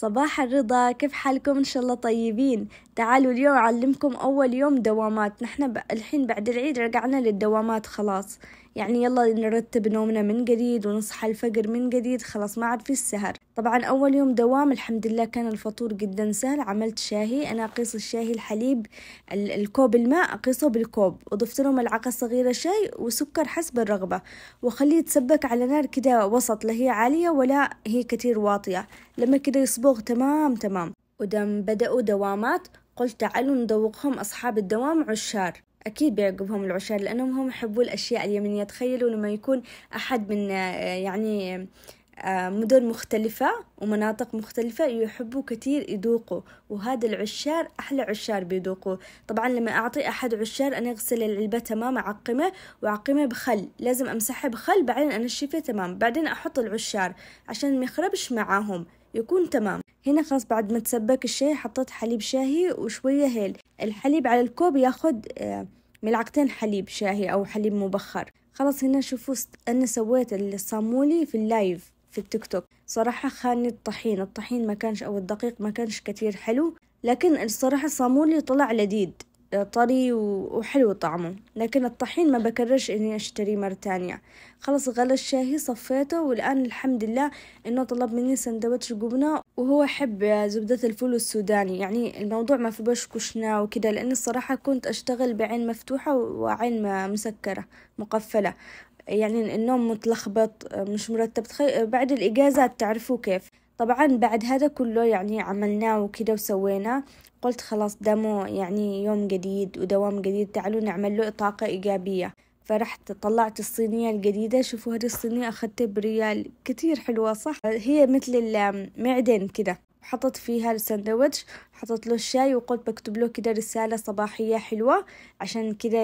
صباح الرضا كيف حالكم ان شاء الله طيبين تعالوا اليوم اعلمكم اول يوم دوامات نحن الحين بعد العيد رجعنا للدوامات خلاص يعني يلا نرتب نومنا من جديد ونصحى الفجر من جديد خلاص ما عاد في السهر طبعا أول يوم دوام الحمد لله كان الفطور جدا سهل عملت شاهي أنا أقيس الشاهي الحليب الكوب الماء أقيسه بالكوب وضفت له ملعقة صغيرة شاي وسكر حسب الرغبة وخليه يتسبك على نار كده وسط لا هي عالية ولا هي كتير واطية لما كده يصبغ تمام تمام ودم بدأوا دوامات قلت تعالوا ندوقهم أصحاب الدوام عشار أكيد بيعجبهم العشار لأنهم هم يحبوا الأشياء اليمنية تخيلوا لما يكون أحد من آه، يعني آه، مدن مختلفة ومناطق مختلفة يحبوا كثير يذوقوا وهذا العشار أحلى عشار بيذوقوا طبعا لما أعطي أحد عشار أنا أغسل العلبة تمام أعقمه وأعقمه بخل لازم أمسحه بخل بعدين أنشفه تمام بعدين أحط العشار عشان ما يخربش معاهم يكون تمام هنا خلاص بعد ما تسبك الشاي حطيت حليب شاهي وشوية هيل الحليب على الكوب ياخد آه ملعقتين حليب شاهي أو حليب مبخر خلاص هنا شوفوا أنا سويت الصامولي في اللايف في التيك توك صراحة خاني الطحين الطحين ما كانش أو الدقيق ما كانش كتير حلو لكن الصراحة الصامولي طلع لذيذ طري وحلو طعمه لكن الطحين ما بكررش اني اشتريه مرة تانية خلص غلى الشاهي صفيته والان الحمد لله انه طلب مني سندوتش جبنة وهو حب زبدة الفول السوداني يعني الموضوع ما في باش كشنا وكده لاني الصراحة كنت اشتغل بعين مفتوحة وعين مسكرة مقفلة يعني النوم متلخبط مش مرتب بعد الاجازة تعرفوا كيف طبعا بعد هذا كله يعني عملناه وكده وسويناه قلت خلاص دامو يعني يوم جديد ودوام جديد تعالوا نعمل له طاقة إيجابية فرحت طلعت الصينية الجديدة شوفوا هذه الصينية أخذتها بريال كتير حلوة صح هي مثل المعدن كده حطت فيها الساندويتش حطت له الشاي وقلت بكتب له كده رسالة صباحية حلوة عشان كده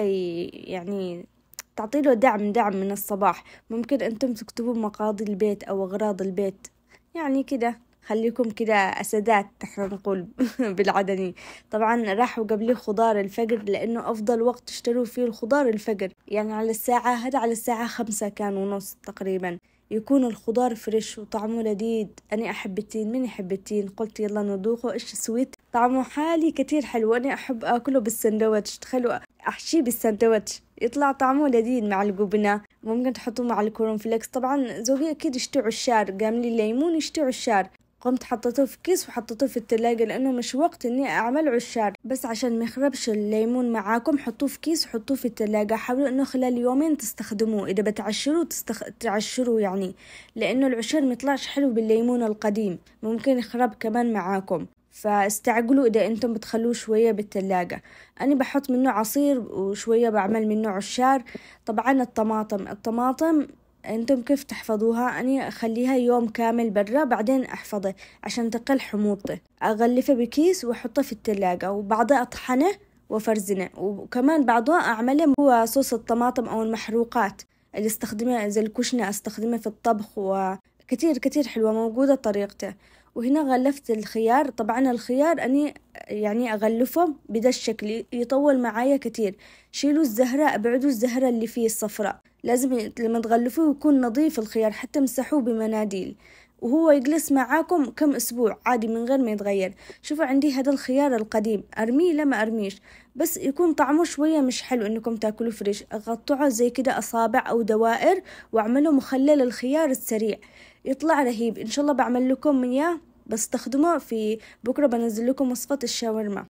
يعني تعطي له دعم دعم من الصباح ممكن أنتم تكتبوا مقاضي البيت أو أغراض البيت يعني كده خليكم كده أسدات احنا نقول بالعدني طبعا راحوا قبلي خضار الفجر لأنه أفضل وقت تشتروا فيه الخضار الفجر يعني على الساعة هذا على الساعة خمسة كان ونص تقريبا يكون الخضار فريش وطعمه لذيذ أنا أحب التين من يحب التين قلت يلا نذوقه إيش سويت طعمه حالي كتير حلو أنا أحب أكله بالسندوتش تخلوا أحشيه بالسندوتش يطلع طعمه لذيذ مع الجبنة ممكن تحطوه مع فليكس طبعا زوجي أكيد يشتعوا عشار قام لي الليمون يشتعوا عشار قمت حطيته في كيس وحطيته في التلاجة لأنه مش وقت إني أعمل عشار بس عشان ما يخربش الليمون معاكم حطوه في كيس وحطوه في التلاجة حاولوا إنه خلال يومين تستخدموه إذا بتعشروه تستخ... تعشروه يعني لأنه العشار ميطلعش حلو بالليمون القديم ممكن يخرب كمان معاكم فاستعجلوا إذا أنتم بتخلوه شوية بالتلاجة أنا بحط منه عصير وشوية بعمل منه عشار طبعا الطماطم الطماطم أنتم كيف تحفظوها أنا أخليها يوم كامل برا بعدين أحفظه عشان تقل حموضته أغلفه بكيس وأحطه في التلاجة وبعدها أطحنه وفرزنه وكمان بعضها أعمله هو صوص الطماطم أو المحروقات اللي استخدمها زي الكشنة أستخدمها في الطبخ وكتير كتير حلوة موجودة طريقته وهنا غلفت الخيار طبعا الخيار أني يعني أغلفه بدا الشكل يطول معايا كتير شيلوا الزهرة أبعدوا الزهرة اللي فيه الصفراء لازم لما تغلفوه يكون نظيف الخيار حتى امسحوه بمناديل وهو يجلس معاكم كم أسبوع عادي من غير ما يتغير شوفوا عندي هذا الخيار القديم أرميه لا ما أرميش بس يكون طعمه شوية مش حلو إنكم تاكلوا فريش غطوه زي كده أصابع أو دوائر واعملوا مخلل الخيار السريع يطلع رهيب إن شاء الله بعمل لكم إياه بستخدمه في بكرة بنزل لكم وصفة الشاورما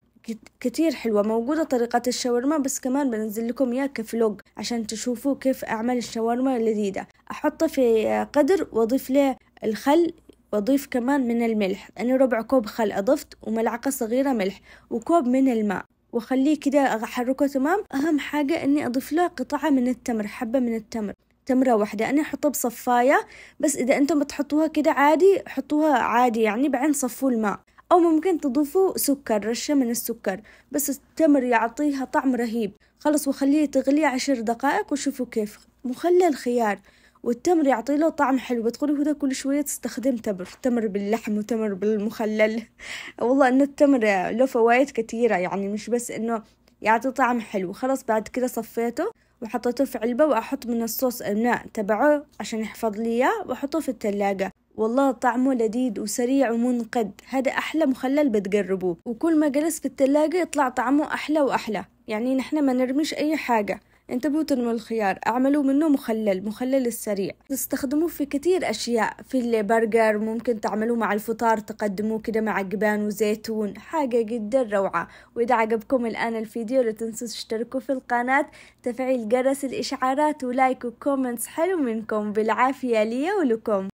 كتير حلوة موجودة طريقة الشاورما بس كمان بنزل لكم إياه كفلوج عشان تشوفوا كيف أعمل الشاورما اللذيذة أحطه في قدر وأضيف له الخل بضيف كمان من الملح أنا ربع كوب خل أضفت وملعقة صغيرة ملح وكوب من الماء وخليه كده أحركه تمام أهم حاجة أني أضيف له قطعة من التمر حبة من التمر تمرة واحدة أنا أحطها بصفاية بس إذا أنتم بتحطوها كده عادي حطوها عادي يعني بعدين صفوا الماء أو ممكن تضيفوا سكر رشة من السكر بس التمر يعطيها طعم رهيب خلص وخليه تغلي عشر دقائق وشوفوا كيف مخلل خيار والتمر يعطي له طعم حلو بتقولي هدى كل شوية تستخدم تمر تمر باللحم وتمر بالمخلل والله إنه التمر له فوائد كتيرة يعني مش بس إنه يعطي طعم حلو خلاص بعد كده صفيته وحطيته في علبة وأحط من الصوص الماء تبعه عشان يحفظ لي إياه وأحطه في التلاجة والله طعمه لذيذ وسريع ومنقد هذا أحلى مخلل بتجربوه وكل ما جلس في التلاجة يطلع طعمه أحلى وأحلى يعني نحن ما نرميش أي حاجة انتبهوا تنمو الخيار اعملوا منه مخلل مخلل السريع تستخدموه في كتير اشياء في البرجر ممكن تعملوه مع الفطار تقدموه كده مع جبان وزيتون حاجة جدا روعة واذا عجبكم الان الفيديو لا تنسوا تشتركوا في القناة تفعيل جرس الاشعارات ولايك وكومنتس حلو منكم بالعافية لي ولكم